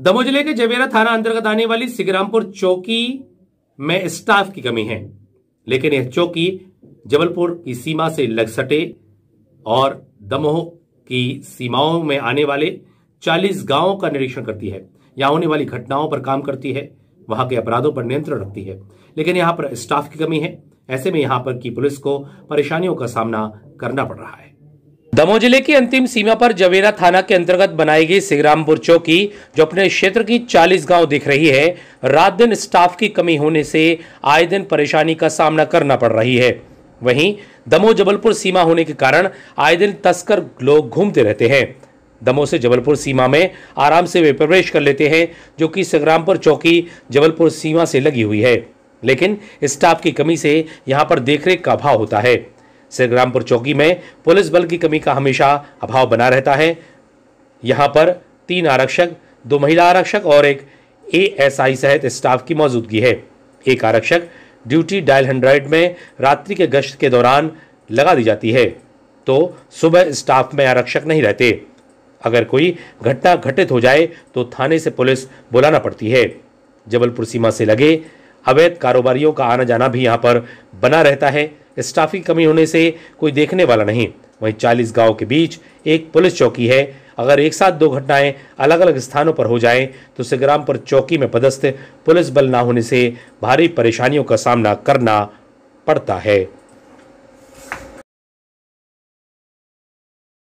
दमोह जिले के जवेरा थाना अंतर्गत आने वाली सिगरामपुर चौकी में स्टाफ की कमी है लेकिन यह चौकी जबलपुर की सीमा से लग सटे और दमोह की सीमाओं में आने वाले 40 गांवों का निरीक्षण करती है यहां होने वाली घटनाओं पर काम करती है वहां के अपराधों पर नियंत्रण रखती है लेकिन यहां पर स्टाफ की कमी है ऐसे में यहां पर की पुलिस को परेशानियों का सामना करना पड़ रहा है दमोह जिले की अंतिम सीमा पर जवेरा थाना के अंतर्गत बनाई गई सिग्रामपुर चौकी जो अपने क्षेत्र की 40 गांव दिख रही है रात दिन स्टाफ की कमी होने से आए दिन परेशानी का सामना करना पड़ रही है वहीं दमोह जबलपुर सीमा होने के कारण आए दिन तस्कर लोग घूमते रहते हैं दमोह से जबलपुर सीमा में आराम से वे प्रवेश कर लेते हैं जो कि सिगरामपुर चौकी जबलपुर सीमा से लगी हुई है लेकिन स्टाफ की कमी से यहाँ पर देखरेख का अभाव होता है सिरग्रामपुर चौकी में पुलिस बल की कमी का हमेशा अभाव बना रहता है यहाँ पर तीन आरक्षक दो महिला आरक्षक और एक एएसआई सहित स्टाफ की मौजूदगी है एक आरक्षक ड्यूटी डायल हंड्रेड में रात्रि के गश्त के दौरान लगा दी जाती है तो सुबह स्टाफ में आरक्षक नहीं रहते अगर कोई घटना घटित हो जाए तो थाने से पुलिस बुलाना पड़ती है जबलपुर सीमा से लगे अवैध कारोबारियों का आना जाना भी यहाँ पर बना रहता है स्टाफ की कमी होने से कोई देखने वाला नहीं वहीं चालीस गांव के बीच एक पुलिस चौकी है अगर एक साथ दो घटनाएं अलग अलग स्थानों पर हो जाएं तो सिग्राम पर चौकी में पदस्थ पुलिस बल ना होने से भारी परेशानियों का सामना करना पड़ता है